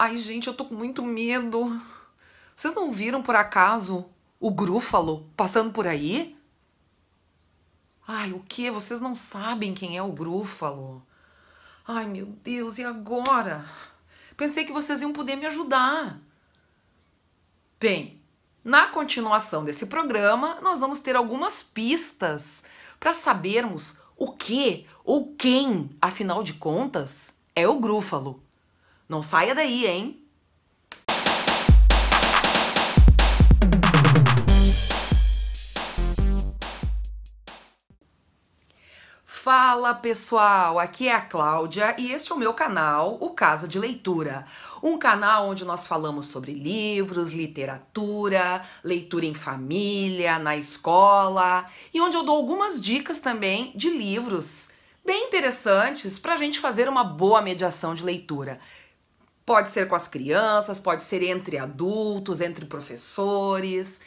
Ai, gente, eu tô com muito medo. Vocês não viram por acaso o Grúfalo passando por aí? Ai, o que? Vocês não sabem quem é o Grúfalo? Ai, meu Deus, e agora? Pensei que vocês iam poder me ajudar. Bem, na continuação desse programa, nós vamos ter algumas pistas para sabermos o que ou quem, afinal de contas, é o Grúfalo. Não saia daí, hein? Fala pessoal, aqui é a Cláudia e este é o meu canal, o Casa de Leitura. Um canal onde nós falamos sobre livros, literatura, leitura em família, na escola e onde eu dou algumas dicas também de livros bem interessantes para a gente fazer uma boa mediação de leitura. Pode ser com as crianças, pode ser entre adultos, entre professores.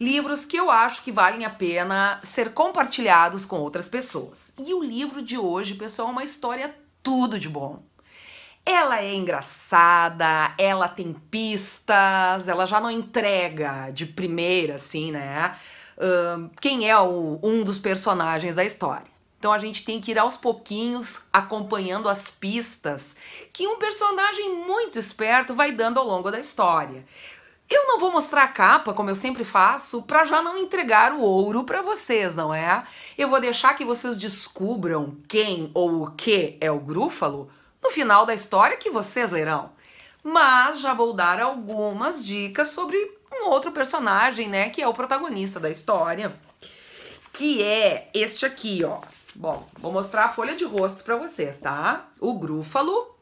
Livros que eu acho que valem a pena ser compartilhados com outras pessoas. E o livro de hoje, pessoal, é uma história tudo de bom. Ela é engraçada, ela tem pistas, ela já não entrega de primeira, assim, né? Uh, quem é o, um dos personagens da história. Então a gente tem que ir aos pouquinhos acompanhando as pistas que um personagem muito esperto vai dando ao longo da história. Eu não vou mostrar a capa, como eu sempre faço, para já não entregar o ouro para vocês, não é? Eu vou deixar que vocês descubram quem ou o que é o Grúfalo no final da história que vocês lerão. Mas já vou dar algumas dicas sobre um outro personagem, né, que é o protagonista da história, que é este aqui, ó. Bom, vou mostrar a folha de rosto para vocês, tá? O Grúfalo.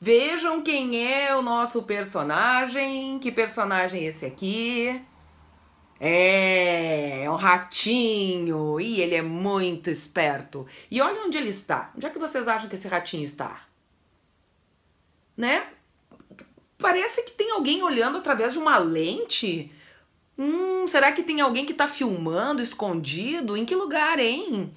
Vejam quem é o nosso personagem. Que personagem é esse aqui? É, é um ratinho. E ele é muito esperto. E olha onde ele está. Onde é que vocês acham que esse ratinho está? Né? Parece que tem alguém olhando através de uma lente. Hum, será que tem alguém que está filmando escondido? Em que lugar, hein?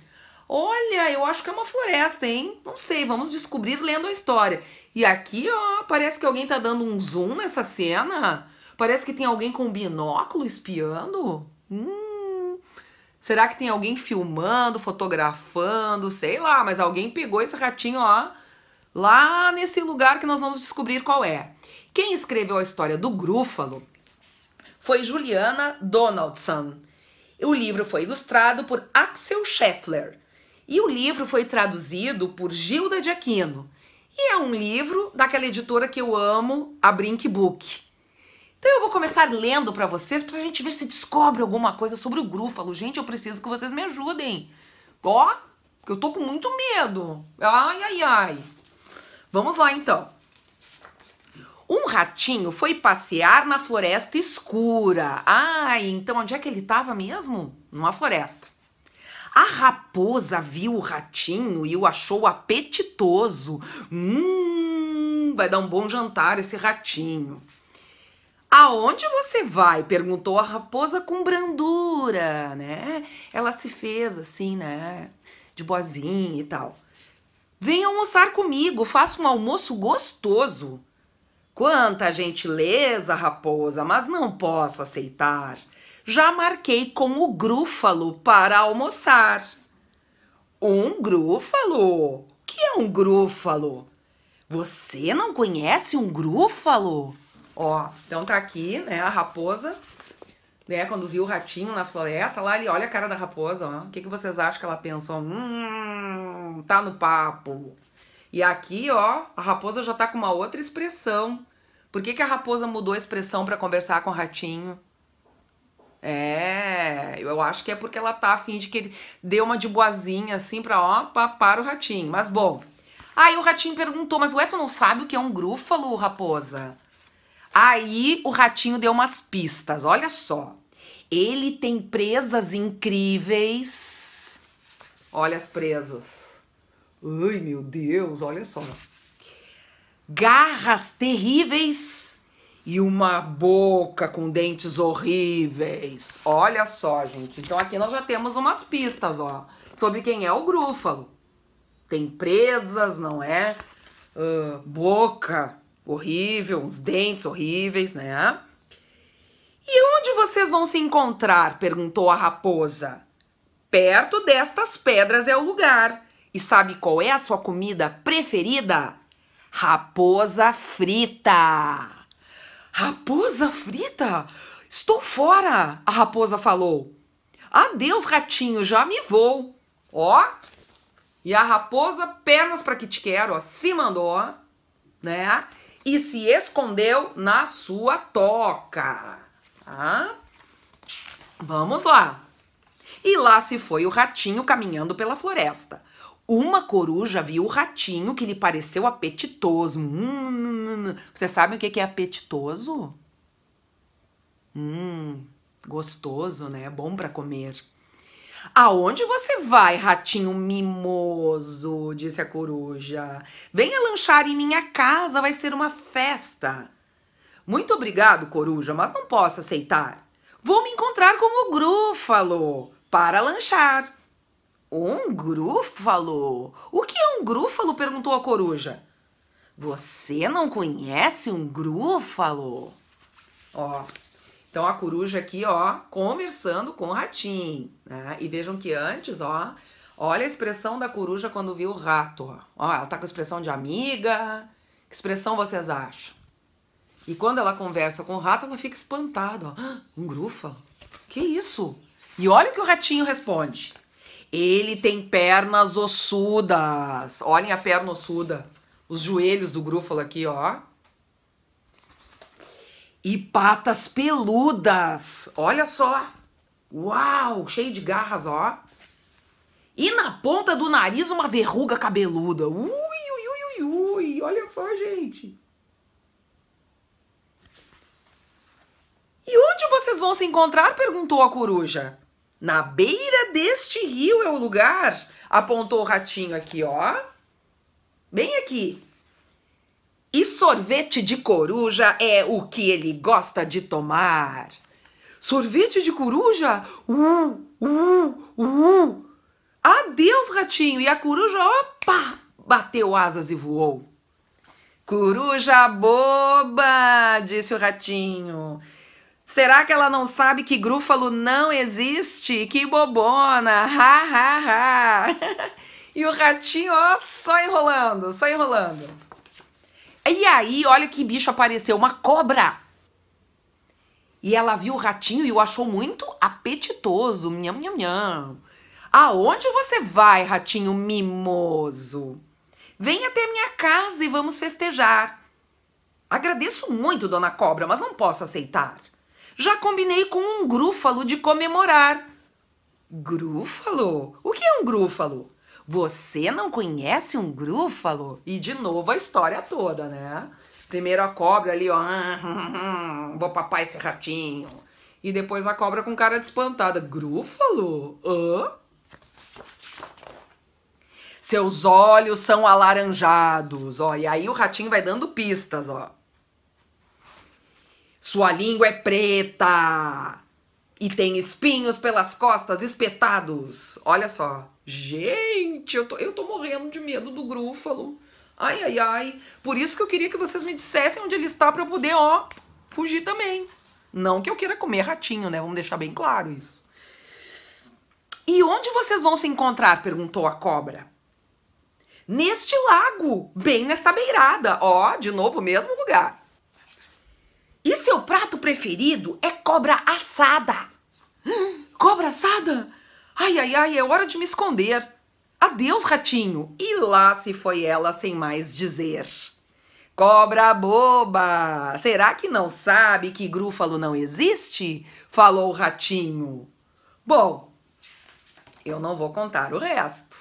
Olha, eu acho que é uma floresta, hein? Não sei, vamos descobrir lendo a história. E aqui, ó, parece que alguém tá dando um zoom nessa cena. Parece que tem alguém com binóculo espiando. Hum. Será que tem alguém filmando, fotografando, sei lá, mas alguém pegou esse ratinho, ó, lá nesse lugar que nós vamos descobrir qual é. Quem escreveu a história do Grúfalo foi Juliana Donaldson. O livro foi ilustrado por Axel Scheffler. E o livro foi traduzido por Gilda de Aquino. E é um livro daquela editora que eu amo, a Brink Book. Então eu vou começar lendo para vocês para a gente ver se descobre alguma coisa sobre o Grúfalo. Gente, eu preciso que vocês me ajudem. Ó, eu tô com muito medo. Ai, ai, ai. Vamos lá então. Um ratinho foi passear na floresta escura. Ai, ah, então onde é que ele estava mesmo? Numa floresta. A raposa viu o ratinho e o achou apetitoso. Hum, vai dar um bom jantar esse ratinho. Aonde você vai? perguntou a raposa com brandura, né? Ela se fez assim, né? De boazinha e tal. Vem almoçar comigo, faça um almoço gostoso. Quanta gentileza, raposa, mas não posso aceitar já marquei com o Grúfalo para almoçar. Um Grúfalo? Que é um Grúfalo? Você não conhece um Grúfalo? Ó, então tá aqui, né, a raposa, né, quando viu o ratinho na floresta, lá ele olha a cara da raposa, ó. O que, que vocês acham que ela pensou? Hum, tá no papo. E aqui, ó, a raposa já tá com uma outra expressão. Por que, que a raposa mudou a expressão para conversar com o ratinho? É, eu acho que é porque ela tá afim de que ele dê uma de boazinha assim pra, ó, pra, para o ratinho. Mas bom. Aí o ratinho perguntou, mas ué, tu não sabe o que é um grúfalo, raposa? Aí o ratinho deu umas pistas, olha só. Ele tem presas incríveis. Olha as presas. Ai, meu Deus, olha só. Garras terríveis e uma boca com dentes horríveis. Olha só, gente. Então aqui nós já temos umas pistas, ó, sobre quem é o Grúfalo. Tem presas, não é? Uh, boca horrível, uns dentes horríveis, né? E onde vocês vão se encontrar? perguntou a raposa. Perto destas pedras é o lugar. E sabe qual é a sua comida preferida? Raposa frita. Raposa frita? Estou fora! A raposa falou. Adeus, ratinho, já me vou. Ó. E a raposa, pernas para que te quero, ó, se mandou, né? E se escondeu na sua toca. Tá? Vamos lá. E lá se foi o ratinho caminhando pela floresta. Uma coruja viu o ratinho que lhe pareceu apetitoso. Hum, vocês sabem o que é apetitoso? Hum, gostoso, né? Bom para comer. Aonde você vai, ratinho mimoso? Disse a coruja. Venha lanchar em minha casa, vai ser uma festa. Muito obrigado, coruja, mas não posso aceitar. Vou me encontrar com o Grúfalo para lanchar. Um grúfalo? O que é um grúfalo? perguntou a coruja. Você não conhece um grúfalo? Ó, então a coruja aqui, ó, conversando com o ratinho, né? E vejam que antes, ó, olha a expressão da coruja quando viu o rato, ó. ó ela tá com expressão de amiga. Que expressão vocês acham? E quando ela conversa com o rato, ela fica espantada, ó. Ah, um grúfalo? Que isso? E olha o que o ratinho responde. Ele tem pernas ossudas. Olhem a perna ossuda. Os joelhos do grúfalo aqui, ó. E patas peludas. Olha só. Uau, cheio de garras, ó. E na ponta do nariz uma verruga cabeluda. Ui, ui, ui, ui, ui. Olha só, gente. E onde vocês vão se encontrar? perguntou a coruja. Na beira deste rio é o lugar, apontou o ratinho aqui, ó. Bem aqui. E sorvete de coruja é o que ele gosta de tomar. Sorvete de coruja? Uh, uh, uh. Adeus, ratinho. E a coruja, opa, bateu asas e voou. Coruja boba, disse o ratinho. Será que ela não sabe que Grúfalo não existe? Que bobona! Ha, ha, ha! E o ratinho, ó, só enrolando, só enrolando. E aí, olha que bicho apareceu, uma cobra! E ela viu o ratinho e o achou muito apetitoso. Nham, nham, nham. Aonde você vai, ratinho mimoso? Vem até minha casa e vamos festejar. Agradeço muito, dona cobra, mas não posso aceitar. Já combinei com um grúfalo de comemorar. Grúfalo? O que é um grúfalo? Você não conhece um grúfalo? E de novo a história toda, né? Primeiro a cobra ali, ó. Vou papar esse ratinho. E depois a cobra com cara de espantada. Grúfalo? Hã? Seus olhos são alaranjados, ó. E aí o ratinho vai dando pistas, ó. Sua língua é preta e tem espinhos pelas costas espetados. Olha só. Gente, eu tô, eu tô morrendo de medo do grúfalo. Ai, ai, ai. Por isso que eu queria que vocês me dissessem onde ele está para eu poder, ó, fugir também. Não que eu queira comer ratinho, né? Vamos deixar bem claro isso. E onde vocês vão se encontrar? perguntou a cobra. Neste lago, bem nesta beirada. Ó, de novo, mesmo lugar seu prato preferido é cobra assada. Cobra assada? Ai, ai, ai, é hora de me esconder. Adeus, ratinho. E lá se foi ela sem mais dizer. Cobra boba! Será que não sabe que grúfalo não existe? Falou o ratinho. Bom, eu não vou contar o resto.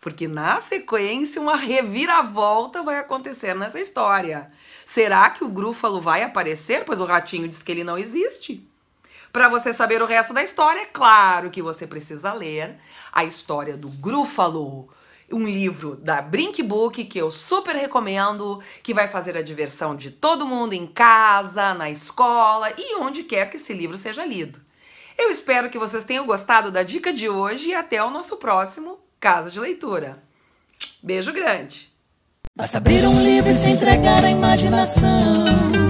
Porque na sequência uma reviravolta vai acontecer nessa história. Será que o Grúfalo vai aparecer? Pois o ratinho diz que ele não existe. Para você saber o resto da história, é claro que você precisa ler a história do Grúfalo, um livro da Brink Book que eu super recomendo, que vai fazer a diversão de todo mundo em casa, na escola e onde quer que esse livro seja lido. Eu espero que vocês tenham gostado da dica de hoje e até o nosso próximo Casa de Leitura. Beijo grande! Basta abrir um livro e se entregar à imaginação.